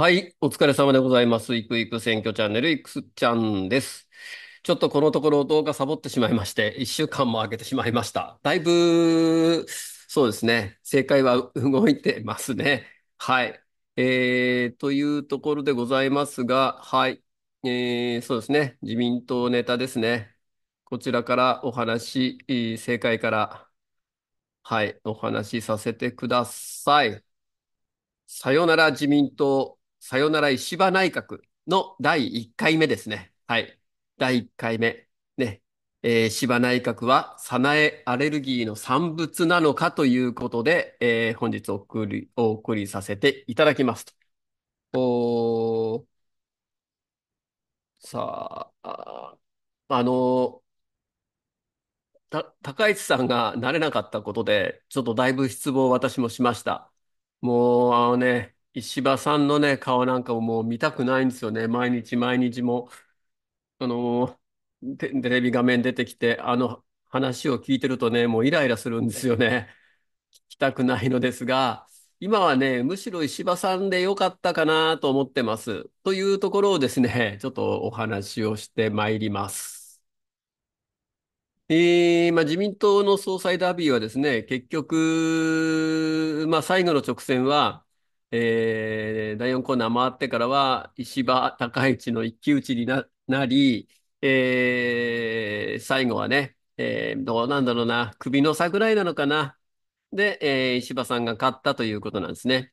はい、お疲れ様でございます。いくいく選挙チャンネル、いくすちゃんです。ちょっとこのところ動画サボってしまいまして、一週間も空けてしまいました。だいぶ、そうですね、正解は動いてますね。はい。えー、というところでございますが、はい。えー、そうですね、自民党ネタですね。こちらからお話、正解から、はい、お話しさせてください。さよなら自民党。さよなら石破内閣の第1回目ですね。はい。第1回目。ね。えー、芝内閣は、サナエアレルギーの産物なのかということで、えー、本日お送り、お送りさせていただきますと。おさあ、あのた、高市さんがなれなかったことで、ちょっとだいぶ失望私もしました。もう、あのね、石破さんのね、顔なんかももう見たくないんですよね。毎日毎日もあのテ、テレビ画面出てきて、あの話を聞いてるとね、もうイライラするんですよね。聞きたくないのですが、今はね、むしろ石破さんでよかったかなと思ってます。というところをですね、ちょっとお話をしてまいります。えーまあ、自民党の総裁ダービーはですね、結局、まあ、最後の直線は、えー、第4コーナー回ってからは、石場高市の一騎打ちにななり、えー、最後はね、えー、どうなんだろうな、首の差ぐらいなのかな。で、えー、石破さんが勝ったということなんですね。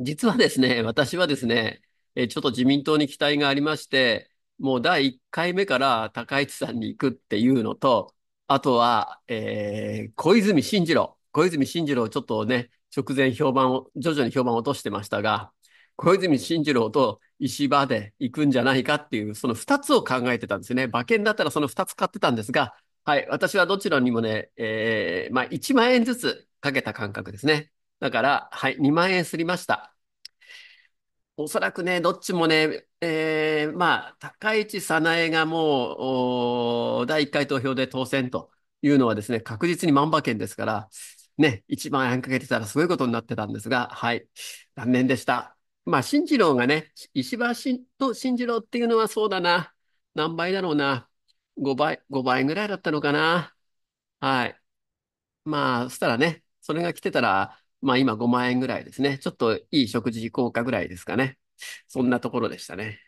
実はですね、私はですね、えー、ちょっと自民党に期待がありまして、もう第1回目から高市さんに行くっていうのと、あとは、えー、小泉進次郎。小泉進次郎をちょっとね、直前評判を、徐々に評判を落としてましたが、小泉進次郎と石破で行くんじゃないかっていう、その2つを考えてたんですね。馬券だったらその2つ買ってたんですが、はい、私はどちらにもね、えー、まあ、1万円ずつかけた感覚ですね。だから、はい、2万円すりました。おそらくね、どっちもね、えー、まあ、高市早苗がもう、第1回投票で当選というのはですね、確実に万馬券ですから、ね、1万円かけてたらすごいことになってたんですが、はい、残念でした。まあ、進次郎がね、石破新と進次郎っていうのはそうだな。何倍だろうな。5倍、5倍ぐらいだったのかな。はい。まあ、そしたらね、それが来てたら、まあ今5万円ぐらいですね。ちょっといい食事効果ぐらいですかね。そんなところでしたね。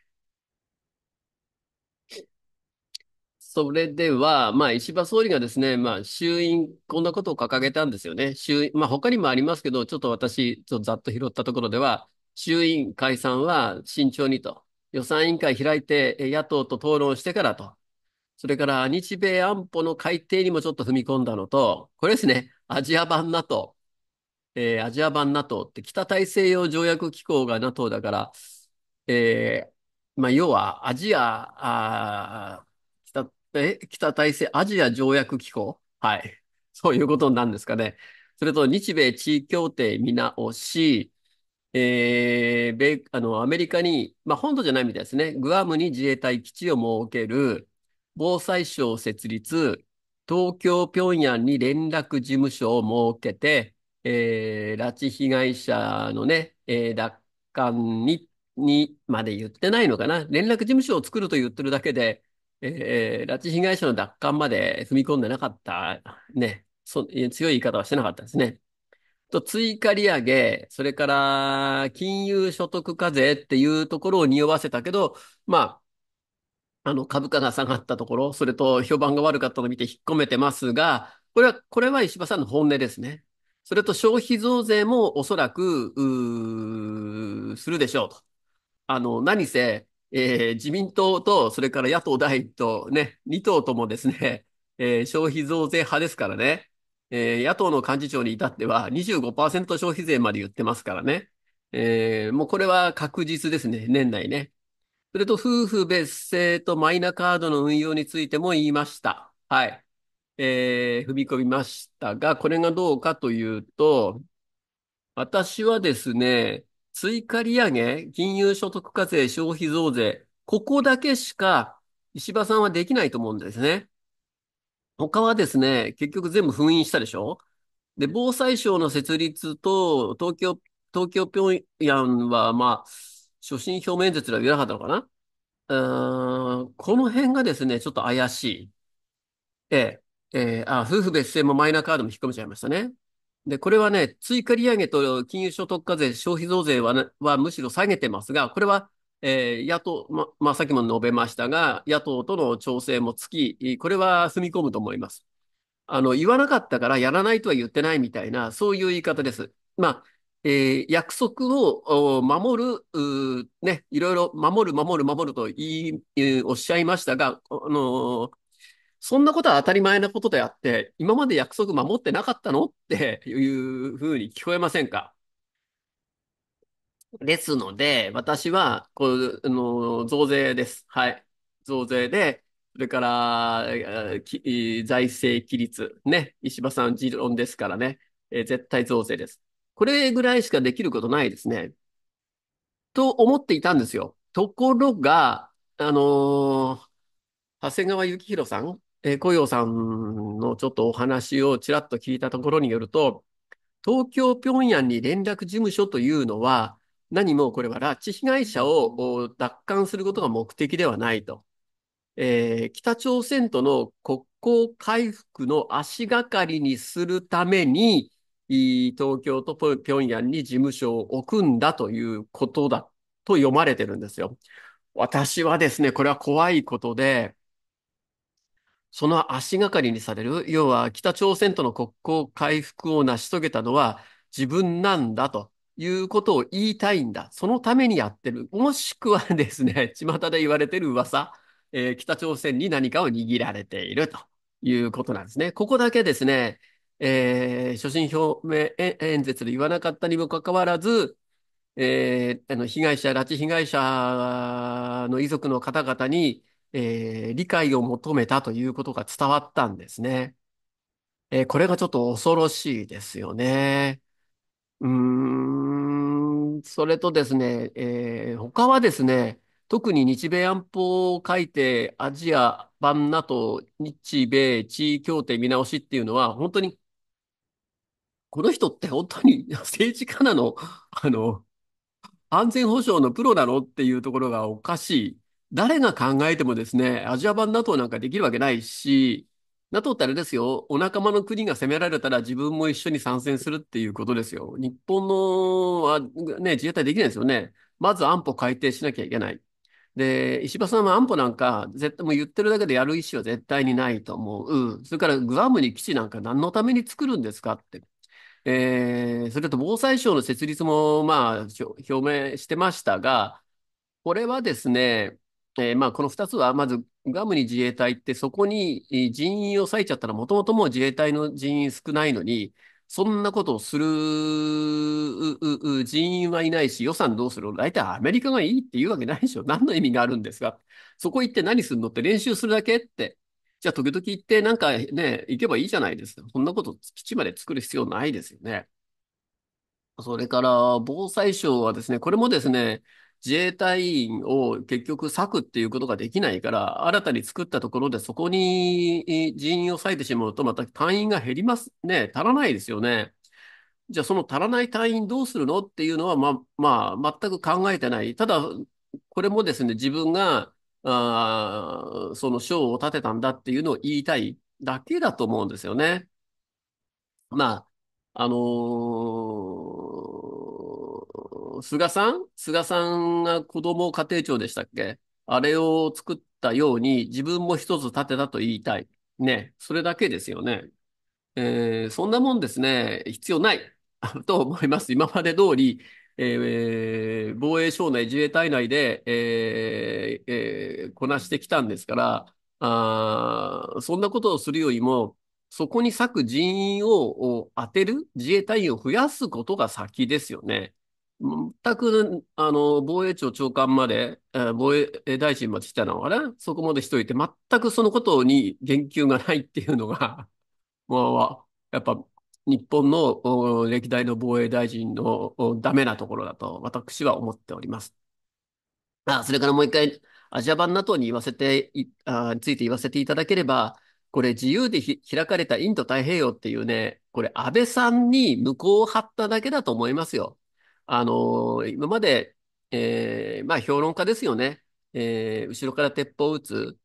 それでは、まあ、石破総理がですね、まあ、衆院、こんなことを掲げたんですよね。衆まあ、他にもありますけど、ちょっと私、ちょっとざっと拾ったところでは、衆院解散は慎重にと。予算委員会開いて、野党と討論してからと。それから、日米安保の改定にもちょっと踏み込んだのと、これですね、アジア版 NATO。えー、アジア版 NATO って北大西洋条約機構が NATO だから、えー、まあ、要はアジア、え、北大西アジア条約機構はい。そういうことなんですかね。それと日米地位協定見直し、えー、米、あの、アメリカに、まあ、本土じゃないみたいですね。グアムに自衛隊基地を設ける、防災省設立、東京、平壌に連絡事務所を設けて、えー、拉致被害者のね、えー、奪還に、にまで言ってないのかな。連絡事務所を作ると言ってるだけで、えー、拉致被害者の奪還まで踏み込んでなかった、ね、そ強い言い方はしてなかったですね。と、追加利上げ、それから金融所得課税っていうところを匂わせたけど、まあ、あの株価が下がったところ、それと評判が悪かったのを見て引っ込めてますが、これは、これは石破さんの本音ですね。それと消費増税もおそらく、うするでしょうと。あの、何せ、えー、自民党と、それから野党第一党、ね、二党ともですね、えー、消費増税派ですからね、えー、野党の幹事長に至っては25%消費税まで言ってますからね、えー、もうこれは確実ですね、年内ね。それと、夫婦別姓とマイナカードの運用についても言いました。はい。えー、踏み込みましたが、これがどうかというと、私はですね、追加利上げ、金融所得課税、消費増税、ここだけしか石破さんはできないと思うんですね。他はですね、結局全部封印したでしょで、防災省の設立と、東京、東京平壌は、まあ、所信表明演説では言わなかったのかなうん、この辺がですね、ちょっと怪しい。ええ、ええ、あ、夫婦別姓もマイナカードも引っ込めちゃいましたね。で、これはね、追加利上げと金融所得課税、消費増税は,、ね、はむしろ下げてますが、これは、えー、野党、ま、まあ、きも述べましたが、野党との調整もつき、これは踏み込むと思います。あの、言わなかったからやらないとは言ってないみたいな、そういう言い方です。まあ、えー、約束を守る、ね、いろいろ守る、守る、守ると言い、おっしゃいましたが、あのそんなことは当たり前なことであって、今まで約束守ってなかったのっていうふうに聞こえませんかですので、私は、こう、あの、増税です。はい。増税で、それから、き財政規律。ね。石破さん持論ですからね。え絶対増税です。これぐらいしかできることないですね。と思っていたんですよ。ところが、あのー、長谷川幸宏さんえー、小陽さんのちょっとお話をちらっと聞いたところによると、東京、平壌に連絡事務所というのは、何もこれは拉致被害者を奪還することが目的ではないと。えー、北朝鮮との国交回復の足がかりにするために、東京と平壌に事務所を置くんだということだと読まれてるんですよ。私はですね、これは怖いことで、その足がかりにされる、要は北朝鮮との国交回復を成し遂げたのは自分なんだということを言いたいんだ。そのためにやってる。もしくはですね、巷で言われてる噂、えー、北朝鮮に何かを握られているということなんですね。ここだけですね、えー、所信表明演説で言わなかったにもかかわらず、えー、あの被害者、拉致被害者の遺族の方々に、えー、理解を求めたということが伝わったんですね。えー、これがちょっと恐ろしいですよね。うーん、それとですね、えー、他はですね、特に日米安保を書いてアジア版 NATO 日米地位協定見直しっていうのは本当にこの人って本当に 政治家なのあの、安全保障のプロなのっていうところがおかしい誰が考えてもですね、アジア版 NATO なんかできるわけないし、NATO ってあれですよ、お仲間の国が攻められたら自分も一緒に参戦するっていうことですよ。日本のは、ね、自衛隊できないですよね。まず安保改定しなきゃいけない。で、石破さんは安保なんか、絶対もう言ってるだけでやる意思は絶対にないと思う。それからグアムに基地なんか何のために作るんですかって。えー、それと防災省の設立も、まあ、表明してましたが、これはですね、えー、まあ、この2つは、まず、ガムに自衛隊って、そこに人員を割いちゃったら、もともともう自衛隊の人員少ないのに、そんなことをする人員はいないし、予算どうする大体アメリカがいいって言うわけないでしょ。何の意味があるんですかそこ行って何するのって練習するだけって。じゃあ、時々行ってなんかね、行けばいいじゃないですか。そんなこと基地まで作る必要ないですよね。それから、防災省はですね、これもですね、自衛隊員を結局削くっていうことができないから、新たに作ったところでそこに人員を割いてしまうと、また隊員が減りますね。足らないですよね。じゃあその足らない隊員どうするのっていうのは、ま、まあ、全く考えてない。ただ、これもですね、自分が、あその賞を立てたんだっていうのを言いたいだけだと思うんですよね。まあ、あのー菅さん菅さんが子供家庭庁でしたっけあれを作ったように自分も一つ立てたと言いたい。ね。それだけですよね。えー、そんなもんですね、必要ない と思います。今まで通り、えー、防衛省内、自衛隊内で、えーえー、こなしてきたんですから、あそんなことをするよりも、そこに割く人員を当てる、自衛隊員を増やすことが先ですよね。全く、あの、防衛庁長官まで、防衛大臣まで来たのかなそこまでしといて、全くそのことに言及がないっていうのが、もう、やっぱ、日本の歴代の防衛大臣のダメなところだと、私は思っております。あ、それからもう一回、アジア版 NATO に言わせてい、あについて言わせていただければ、これ自由で開かれたインド太平洋っていうね、これ安倍さんに向こうを張っただけだと思いますよ。あの、今まで、えー、まあ評論家ですよね。えー、後ろから鉄砲を撃つ、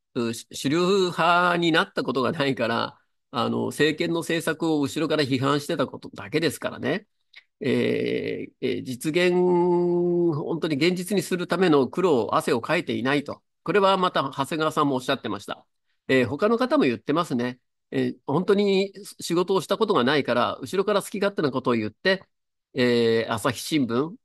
主流派になったことがないから、あの、政権の政策を後ろから批判してたことだけですからね。えー、え実現、本当に現実にするための苦労、汗をかいていないと。これはまた長谷川さんもおっしゃってました。えー、他の方も言ってますね。えー、本当に仕事をしたことがないから、後ろから好き勝手なことを言って、えー、朝日新聞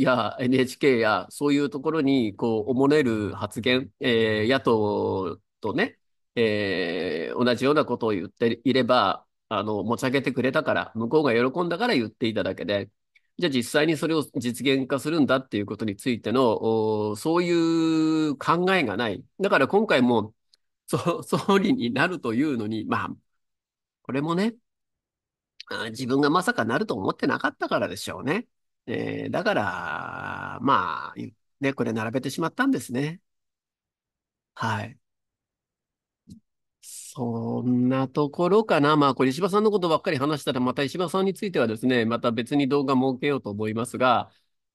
や NHK やそういうところにこうおもねる発言、えー、野党とね、えー、同じようなことを言っていれば、あの、持ち上げてくれたから、向こうが喜んだから言っていただけで、じゃあ実際にそれを実現化するんだっていうことについての、そういう考えがない。だから今回も、総理になるというのに、まあ、これもね、自分がまさかなると思ってなかったからでしょうね。えー、だから、まあ、ね、これ並べてしまったんですね。はい。そんなところかな。まあ、これ石破さんのことばっかり話したら、また石破さんについてはですね、また別に動画設けようと思いますが、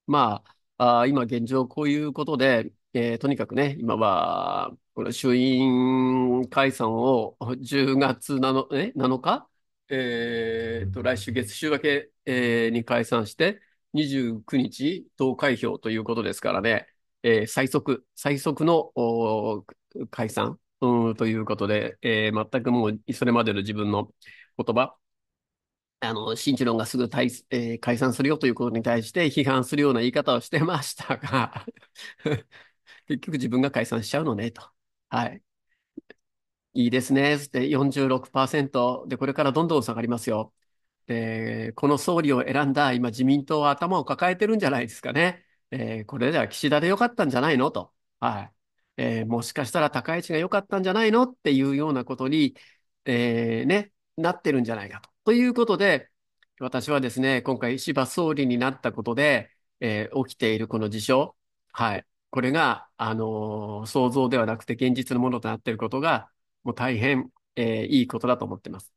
まあ、あ今現状こういうことで、えー、とにかくね、今は、この衆院解散を10月 7, え7日えー、と、来週月週明け、えー、に解散して、29日投開票ということですからね、えー、最速、最速の解散、うん、ということで、えー、全くもうそれまでの自分の言葉、あの、新一論がすぐ解,、えー、解散するよということに対して批判するような言い方をしてましたが 結局自分が解散しちゃうのね、と。はい。いいですね。で、46%。で、これからどんどん下がりますよ。で、この総理を選んだ今自民党は頭を抱えてるんじゃないですかね。えー、これでは岸田でよかったんじゃないのと。はい。えー、もしかしたら高市が良かったんじゃないのっていうようなことに、えー、ね、なってるんじゃないかと。ということで、私はですね、今回石破総理になったことで、えー、起きているこの事象、はい。これが、あの想像ではなくて現実のものとなっていることが、もう大変、えー、いいことだと思ってます。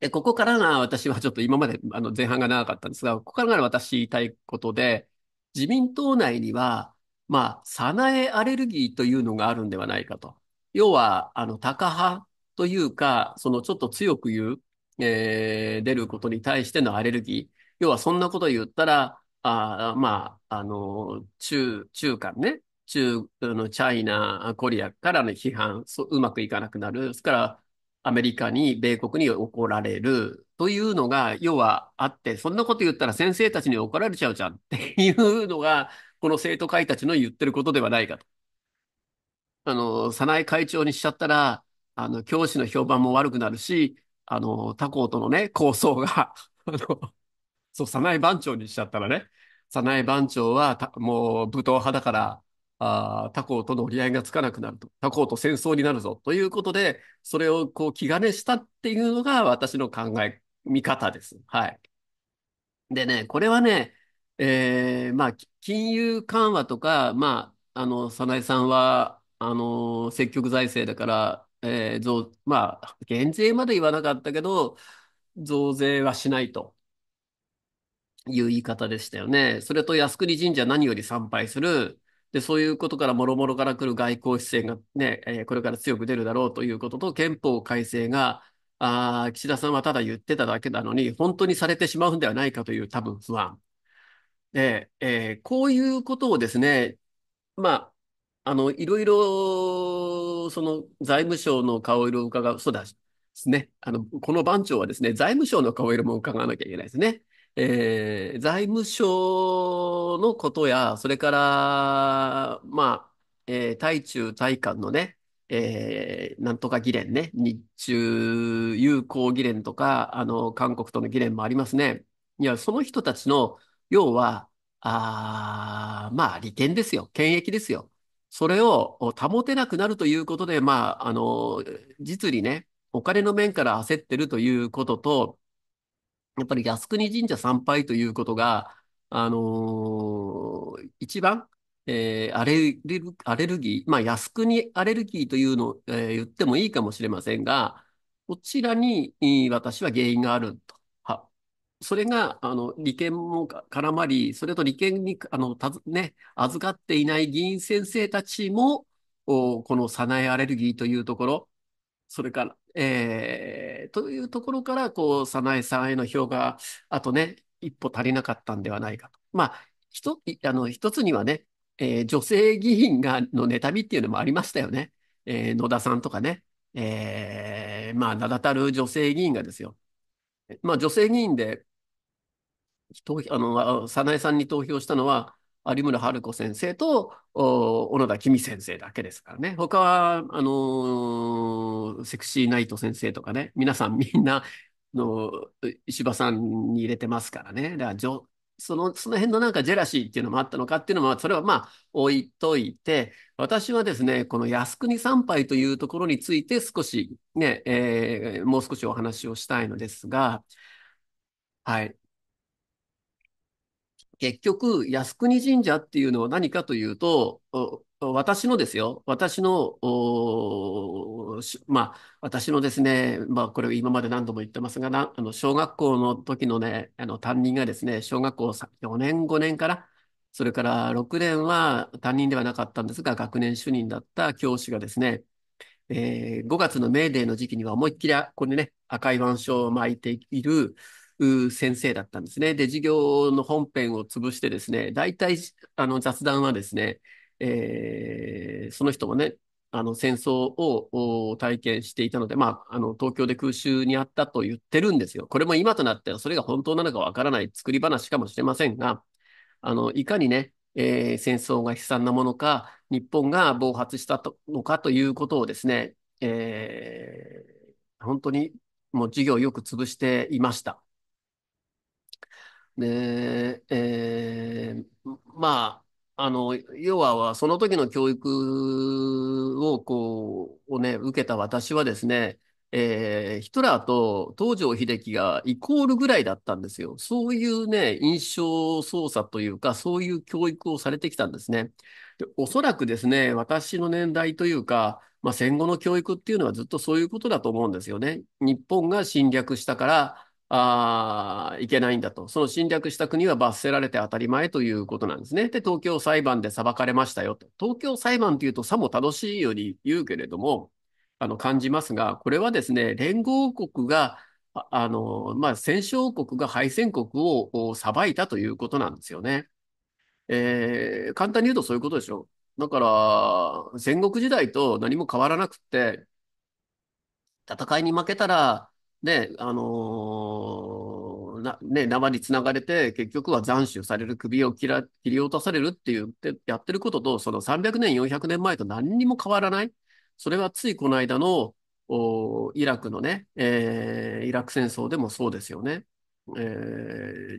で、ここからが私はちょっと今まであの前半が長かったんですが、ここからが私言いたいことで、自民党内には、まあ、サナエアレルギーというのがあるんではないかと。要は、あの、タカ派というか、そのちょっと強く言う、えー、出ることに対してのアレルギー。要は、そんなこと言ったら、あまあ、あの、中、中間ね、中、のチャイナ、コリアからの批判そう、うまくいかなくなる。ですから、アメリカに、米国に怒られるというのが、要はあって、そんなこと言ったら先生たちに怒られちゃうじゃんっていうのが、この生徒会たちの言ってることではないかと。あの、早苗会長にしちゃったら、あの、教師の評判も悪くなるし、あの、他校とのね、構想が、あの、そう、早苗番長にしちゃったらね、早苗番長はもう武闘派だから、あ他校との折り合いがつかなくなると、他校と戦争になるぞということで、それをこう気兼ねしたっていうのが私の考え、見方です。はい。でね、これはね、えー、まあ、金融緩和とか、まあ、あの、早苗さんは、あの、積極財政だから、えー、増、まあ、減税まで言わなかったけど、増税はしないという言い方でしたよね。それと靖国神社何より参拝する、で、そういうことからもろもろから来る外交姿勢がね、えー、これから強く出るだろうということと、憲法改正が、あ岸田さんはただ言ってただけなのに、本当にされてしまうんではないかという多分不安。で、えー、こういうことをですね、まあ、あの、いろいろ、その財務省の顔色を伺う、そうだ、ですね。あの、この番長はですね、財務省の顔色も伺わなきゃいけないですね。えー財務省のことや、それから、まあ、えー対中対韓のね、えーなんとか議連ね、日中友好議連とか、あの、韓国との議連もありますね。いや、その人たちの、要は、あーまあ、利権ですよ。権益ですよ。それを保てなくなるということで、まあ、あの、実利ね、お金の面から焦ってるということと、やっぱり靖国神社参拝ということが、あのー、一番、えー、アレル、アレルギー、まあ、靖国アレルギーというのを、えー、言ってもいいかもしれませんが、こちらに私は原因があると。はそれが、あの、利権も絡まり、それと利権に、あの、たず、ね、預かっていない議員先生たちも、おこのサナエアレルギーというところ、それから、えー、というところから、こう、早苗さんへの票が、あとね、一歩足りなかったんではないかと。まあ、あの、一つにはね、えー、女性議員が、の妬みっていうのもありましたよね。えー、野田さんとかね。えー、まあ、名だたる女性議員がですよ。まあ、女性議員で、投あの、早苗さんに投票したのは、有村春子先生と、小野田君先生だけですからね。他は、あのー、セクシーナイト先生とかね、皆さんみんな、の、石破さんに入れてますからね。だから、その、その辺のなんかジェラシーっていうのもあったのかっていうのは、それはまあ置いといて、私はですね、この靖国参拝というところについて少しね、えー、もう少しお話をしたいのですが、はい。結局、靖国神社っていうのは何かというと、私のですよ、私の、まあ、私のですね、まあ、これ今まで何度も言ってますが、なあの小学校の時のね、あの担任がですね、小学校4年、5年から、それから6年は担任ではなかったんですが、学年主任だった教師がですね、えー、5月のメーデーの時期には思いっきり、これね、赤い腕章を巻いている、先生だったんですね。で、授業の本編を潰してですね、大体あの雑談はですね、えー、その人もね、あの戦争を体験していたので、まあ、あの東京で空襲にあったと言ってるんですよ。これも今となってはそれが本当なのかわからない作り話かもしれませんが、あのいかにね、えー、戦争が悲惨なものか、日本が暴発したのかということをですね、えー、本当にもう授業をよく潰していました。で、えー、まあ、あの、要は、その時の教育を、こう、をね、受けた私はですね、えー、ヒトラーと東條英機がイコールぐらいだったんですよ。そういうね、印象操作というか、そういう教育をされてきたんですね。で、おそらくですね、私の年代というか、まあ、戦後の教育っていうのはずっとそういうことだと思うんですよね。日本が侵略したから、ああ、いけないんだと。その侵略した国は罰せられて当たり前ということなんですね。で、東京裁判で裁かれましたよと。東京裁判というとさも楽しいように言うけれども、あの、感じますが、これはですね、連合国が、あの、まあ、戦勝国が敗戦国を裁いたということなんですよね。えー、簡単に言うとそういうことでしょう。だから、戦国時代と何も変わらなくって、戦いに負けたら、で、あのな、ね、縄につながれて、結局は斬首される、首を切ら、切り落とされるって言って、やってることと、その300年、400年前と何にも変わらない。それはついこの間の、おイラクのね、えー、イラク戦争でもそうですよね。え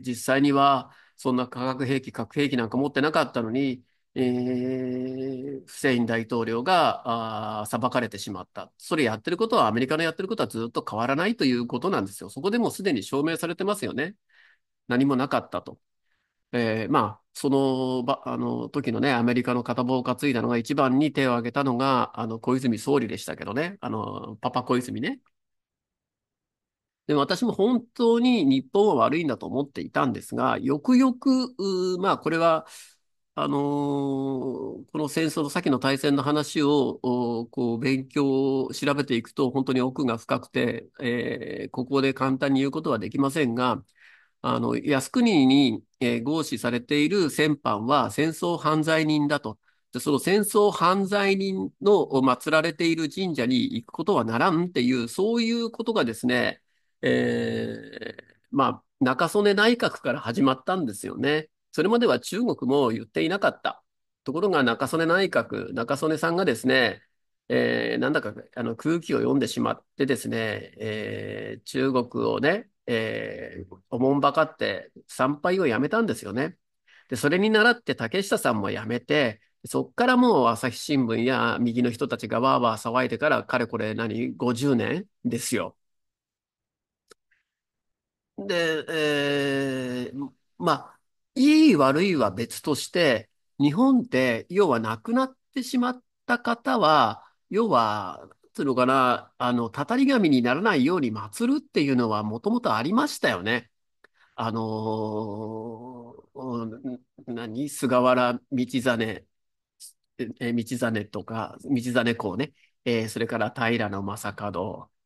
ー、実際には、そんな化学兵器、核兵器なんか持ってなかったのに、えー、フセイン大統領があ裁かれてしまった。それやってることは、アメリカのやってることはずっと変わらないということなんですよ。そこでもうすでに証明されてますよね。何もなかったと。えー、まあ、そのば、あの時のね、アメリカの片棒を担いだのが一番に手を挙げたのが、あの、小泉総理でしたけどね。あの、パパ小泉ね。で私も本当に日本は悪いんだと思っていたんですが、よくよく、まあこれはあのー、この戦争の先の大戦の話をこう勉強を調べていくと本当に奥が深くて、えー、ここで簡単に言うことはできませんが、あの靖国に、えー、合祀されている戦犯は戦争犯罪人だと。でその戦争犯罪人の祀られている神社に行くことはならんっていう、そういうことがですね、えー、まあ、中曽根内閣から始まったんですよね。それまでは中国も言っていなかった。ところが中曽根内閣、中曽根さんがですね、えー、なんだかあの空気を読んでしまってですね、えー、中国をね、えー、おもんばかって参拝をやめたんですよね。で、それに倣って竹下さんもやめて、そっからもう朝日新聞や右の人たちがわーわー騒いでから、かれこれ何、50年ですよ。で、えー、まあ、いい悪いは別として、日本って、要は亡くなってしまった方は、要は、つうのかな、あの、たたり神にならないように祀るっていうのはもともとありましたよね。あのー何菅原道真、え道真とか、道真公ね、えーそれから平将門、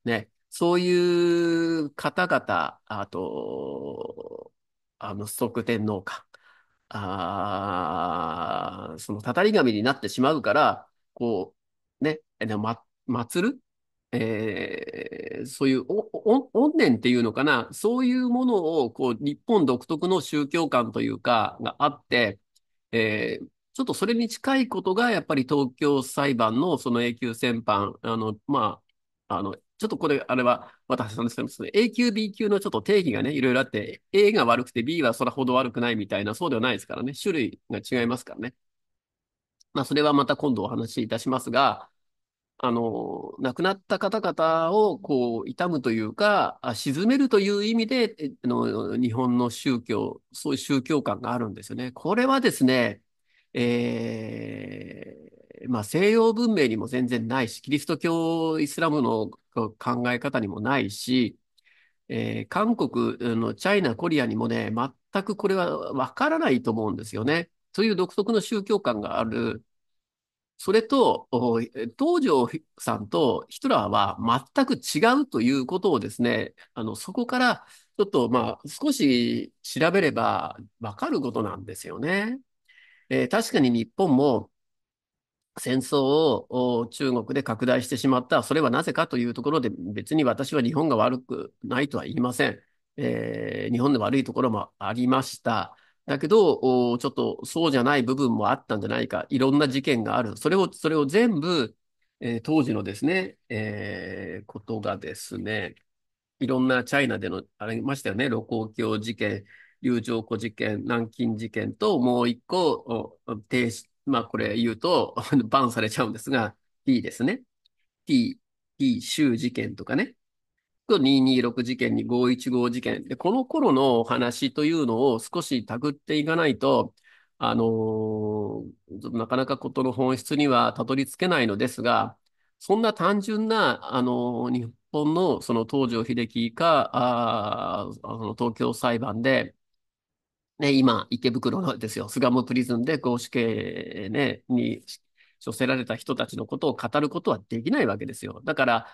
ね、そういう方々、あと、あの、崇徳天皇か。あその、たたり神になってしまうから、こう、ね、ま、祭るえー、そういうお、お、怨念っていうのかな、そういうものを、こう、日本独特の宗教観というか、があって、えー、ちょっとそれに近いことが、やっぱり東京裁判のその永久戦犯、あの、まあ、あの、ちょっとこれ、あれは私なんですけど、A 級、B 級のちょっと定義がね、いろいろあって、A が悪くて B はそれほど悪くないみたいな、そうではないですからね、種類が違いますからね。まあ、それはまた今度お話しいたしますが、あの、亡くなった方々を、こう、悼むというか、沈めるという意味で、あの、日本の宗教、そういう宗教観があるんですよね。これはですね、えー、まあ、西洋文明にも全然ないし、キリスト教、イスラムの考え方にもないし、えー、韓国のチャイナ、コリアにもね、全くこれはわからないと思うんですよね。そういう独特の宗教観がある。それと、東條さんとヒトラーは全く違うということをですね、あの、そこから、ちょっと、まあ、少し調べればわかることなんですよね。えー、確かに日本も、戦争を中国で拡大してしまった。それはなぜかというところで、別に私は日本が悪くないとは言いません。えー、日本の悪いところもありました。だけど、ちょっとそうじゃない部分もあったんじゃないか。いろんな事件がある。それを、それを全部、えー、当時のですね、えー、ことがですね、いろんなチャイナでの、ありましたよね、盧溝橋事件、友情湖事件、南京事件と、もう一個、停止、まあこれ言うと バンされちゃうんですが、T ですね。T、T 州事件とかね。226事件に515事件。で、この頃の話というのを少したぐっていかないと、あのー、なかなかことの本質にはたどり着けないのですが、そんな単純な、あのー、日本のその東条秀樹か、ああの東京裁判で、ね、今、池袋のですよ、巣鴨プリズンで公死刑、ね、に処せられた人たちのことを語ることはできないわけですよ。だから、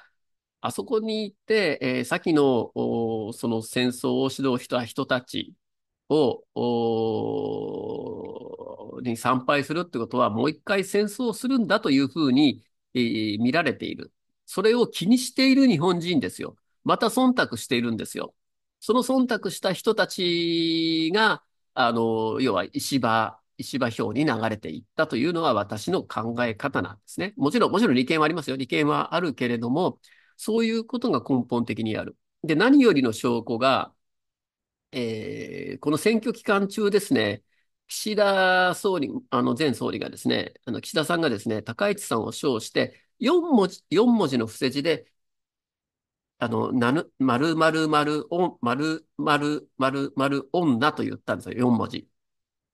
あそこに行って、えー、先のおその戦争を指導した人たちをおに参拝するってことは、もう一回戦争をするんだというふうに、えー、見られている。それを気にしている日本人ですよ。また忖度しているんですよ。その忖度した人たちが、あの、要は石破、石破票に流れていったというのは私の考え方なんですね。もちろん、もちろん利権はありますよ。利権はあるけれども、そういうことが根本的にある。で、何よりの証拠が、えー、この選挙期間中ですね、岸田総理、あの前総理がですね、あの岸田さんがですね、高市さんを称して、4文字、4文字の伏せ字で、あの、なる、まるまるまるお、まるまるまるまる女と言ったんですよ。4文字。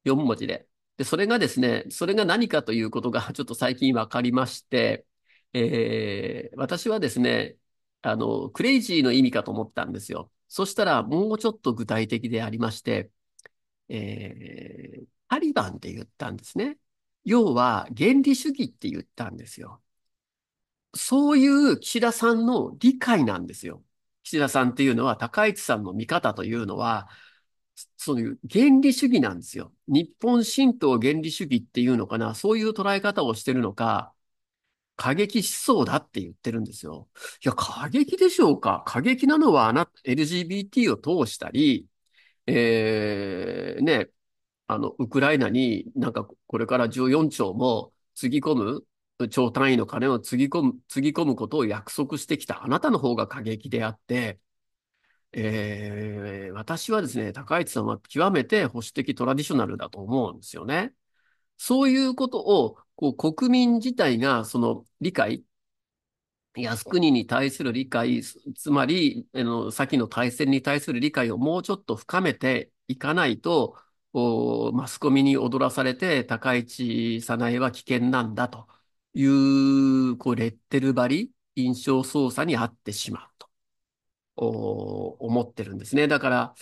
4文字で。で、それがですね、それが何かということが ちょっと最近わかりまして、えー、私はですね、あの、クレイジーの意味かと思ったんですよ。そしたらもうちょっと具体的でありまして、えー、タリバンって言ったんですね。要は原理主義って言ったんですよ。そういう岸田さんの理解なんですよ。岸田さんっていうのは、高市さんの見方というのは、そういう原理主義なんですよ。日本神道原理主義っていうのかな、そういう捉え方をしてるのか、過激思想だって言ってるんですよ。いや、過激でしょうか過激なのはあな、LGBT を通したり、えー、ね、あの、ウクライナになんかこれから14兆もつぎ込む超単位の金をつぎ込む、つぎ込むことを約束してきたあなたの方が過激であって、えー、私はですね、高市さんは極めて保守的トラディショナルだと思うんですよね。そういうことを、こう、国民自体が、その理解、靖国に対する理解、つまり、あの、先の大戦に対する理解をもうちょっと深めていかないと、マスコミに踊らされて、高市早苗は危険なんだという、こう、レッテル張り、印象操作にあってしまうと、思ってるんですね。だから、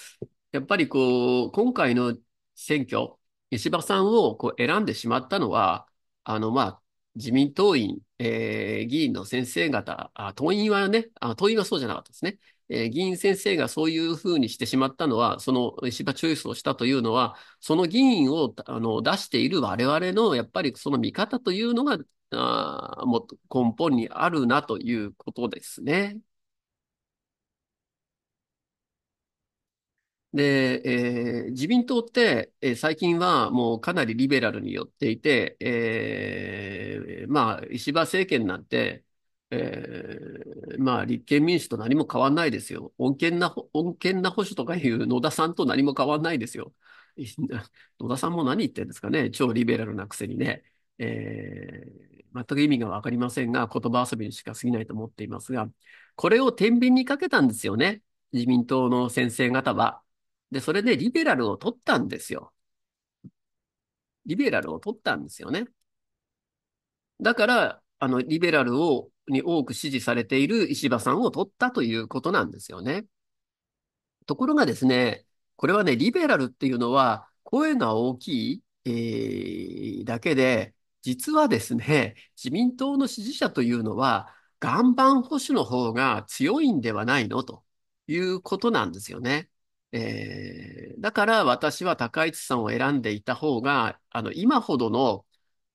やっぱりこう、今回の選挙、石破さんをこう選んでしまったのは、あの、まあ、自民党員、えー、議員の先生方、あ、党員はね、あ、党員はそうじゃなかったですね。えー、議員先生がそういうふうにしてしまったのは、その石破チョイスをしたというのは、その議員をあの出している我々のやっぱりその見方というのがあもっと根本にあるなということですね。で、えー、自民党って、えー、最近はもうかなりリベラルに寄っていて、えー、まあ、石破政権なんて、えー、まあ、立憲民主と何も変わんないですよ。穏健な、穏健な保守とかいう野田さんと何も変わんないですよ。野田さんも何言ってんですかね。超リベラルなくせにね。えー全く意味がわかりませんが、言葉遊びにしか過ぎないと思っていますが、これを天秤にかけたんですよね。自民党の先生方は。で、それでリベラルを取ったんですよ。リベラルを取ったんですよね。だから、あの、リベラルを、に多く支持されている石破さんを取ったということなんですよね。ところがですね、これはね、リベラルっていうのは、声が大きい、えー、だけで、実はですね、自民党の支持者というのは、岩盤保守の方が強いんではないのということなんですよね。えー、だから私は高市さんを選んでいた方が、あの、今ほどの、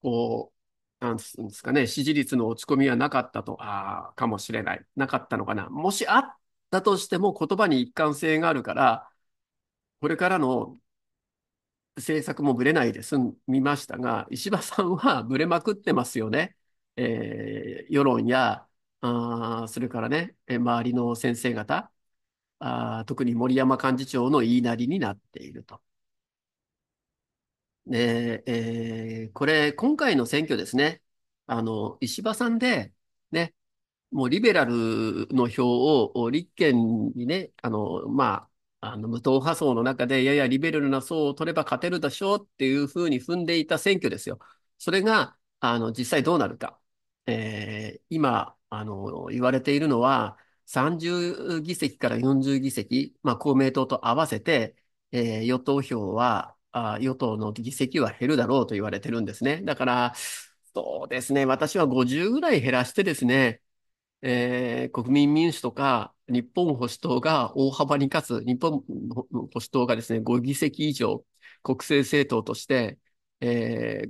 こう、なんんですかね、支持率の落ち込みはなかったと、ああ、かもしれない。なかったのかな。もしあったとしても言葉に一貫性があるから、これからの政策もぶれないで済みましたが、石破さんはぶれまくってますよね。えー、世論や、あそれからね、周りの先生方、あ特に森山幹事長の言いなりになっていると。で、えー、これ、今回の選挙ですね、あの、石破さんで、ね、もうリベラルの票を立憲にね、あの、まあ、あの、無党派層の中で、ややリベラルな層を取れば勝てるでしょうっていうふうに踏んでいた選挙ですよ。それが、あの、実際どうなるか。えー、今、あの、言われているのは、30議席から40議席、まあ、公明党と合わせて、えー、与党票は、あ与党の議席は減るだろうと言われてるんですね。だから、そうですね、私は50ぐらい減らしてですね、えー、国民民主とか、日本保守党が大幅に勝つ、日本保守党がですね、5議席以上国政政党として、え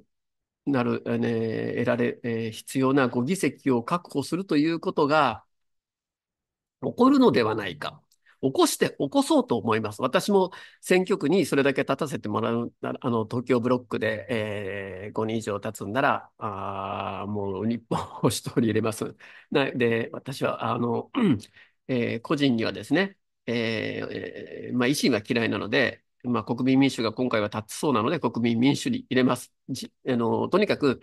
ー、なる、え得られ、えー、必要な5議席を確保するということが起こるのではないか。起こして、起こそうと思います。私も選挙区にそれだけ立たせてもらう、あの、東京ブロックで、えー、5人以上立つんなら、あもう日本を一人入れます。なで、私は、あの、えー、個人にはですね、えー、まあ、維新が嫌いなので、まあ、国民民主が今回は立つそうなので、国民民主に入れます。じあのとにかく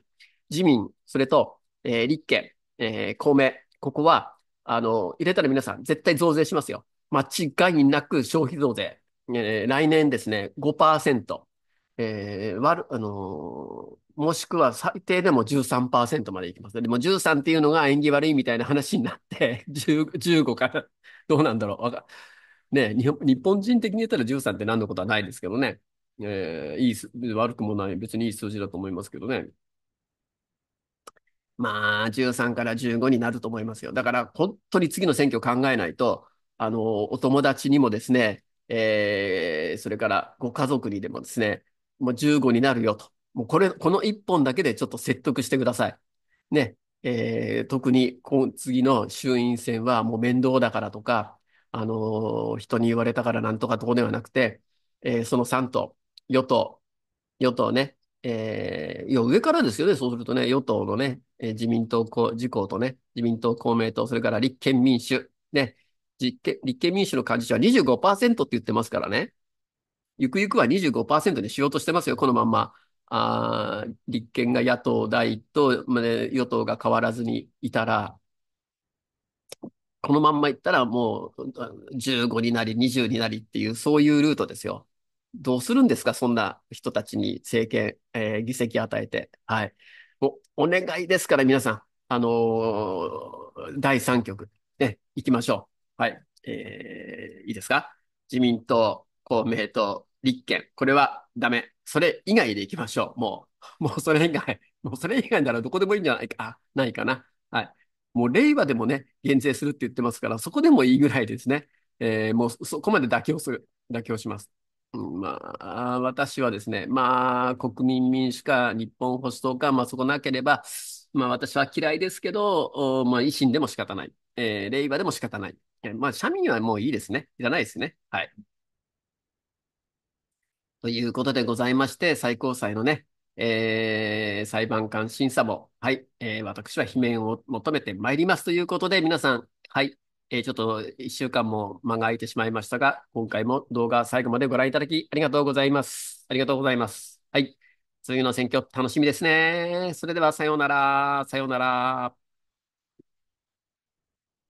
自民、それと、えー、立憲、えー、公明、ここはあの入れたら皆さん、絶対増税しますよ。間違いなく消費増税、えー、来年ですね、5%、えーわるあのもしくは最低でも13%までいきます、でも13っていうのが縁起悪いみたいな話になって、15 からどうなんだろう。ね日本人的に言ったら13って何のことはないですけどね。えー、いい、悪くもない、別にいい数字だと思いますけどね。まあ、13から15になると思いますよ。だから、本当に次の選挙考えないと、あの、お友達にもですね、えー、それからご家族にでもですね、もう15になるよと。もうこれ、この一本だけでちょっと説得してください。ね。えー、特に次の衆院選はもう面倒だからとか、あのー、人に言われたからなんとかとこではなくて、えー、その3党、与党、与党ね、えー、いや、上からですよね、そうするとね、与党のね、えー、自民党、自公とね、自民党、公明党、それから立憲民主、ね、立憲民主の幹事長は25%って言ってますからね、ゆくゆくは25%にしようとしてますよ、このまんま。あ立憲が野党第一党、与党が変わらずにいたら、このまんまいったらもう15になり20になりっていう、そういうルートですよ。どうするんですかそんな人たちに政権、えー、議席与えて。はい。お、お願いですから皆さん、あのー、第3局、ね、行きましょう。はい。えー、いいですか自民党、公明党、立憲。これはダメ。それ以外でいきましょう。もう、もうそれ以外。もうそれ以外ならどこでもいいんじゃないか。あ、ないかな。はい。もう令和でもね、減税するって言ってますから、そこでもいいぐらいですね。えー、もうそこまで妥協する。妥協します。うん、まあ、私はですね、まあ、国民民主か、日本保守党か、まあそこなければ、まあ私は嫌いですけど、まあ維新でも仕方ない。えー、令和でも仕方ない。えまあ社民はもういいですね。いらないですね。はい。ということでございまして、最高裁のね、えー、裁判官審査も、はい、えー、私は罷免を求めてまいりますということで、皆さん、はい、えー、ちょっと1週間も間が空いてしまいましたが、今回も動画最後までご覧いただきありがとうございます。ありがとうございます。はい、次の選挙楽しみですね。それではさようなら、さようなら。